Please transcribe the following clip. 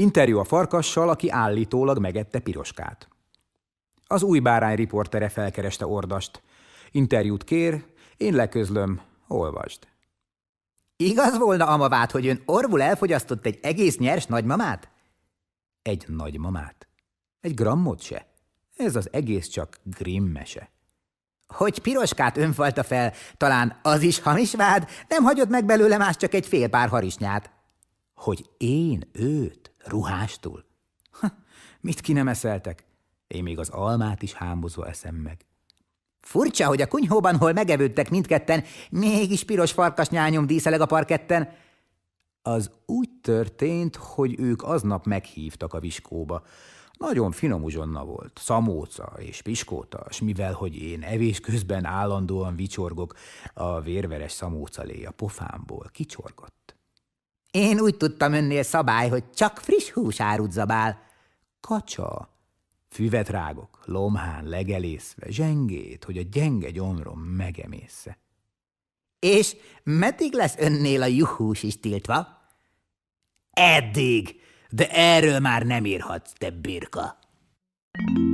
Interjú a farkassal, aki állítólag megette piroskát. Az új bárány riportere felkereste ordast. Interjút kér, én leközlöm, olvasd. Igaz volna amavát, hogy ön orvul elfogyasztott egy egész nyers nagymamát? Egy nagymamát? Egy grammot se? Ez az egész csak grimmese. Hogy piroskát önfalta fel, talán az is hamis vád, nem hagyott meg belőle más csak egy fél pár harisnyát. Hogy én őt ruhástól, Ha, mit ki nem eszeltek? Én még az almát is hámozva eszem meg. Furcsa, hogy a kunyhóban, hol megevődtek mindketten, mégis piros nyányom díszeleg a parketten. Az úgy történt, hogy ők aznap meghívtak a viskóba. Nagyon finom uzsonna volt, szamóca és piskóta, és mivel, hogy én evés közben állandóan vicsorgok, a vérveres a pofámból kicsorgott. Én úgy tudtam önnél szabály, hogy csak friss árut zabál. Kacsa. Füvet rágok, lomhán legelészve, zsengét, hogy a gyenge gyomrom megemésze. És meddig lesz önnél a juhús is tiltva? Eddig, de erről már nem írhatsz, te birka. thank you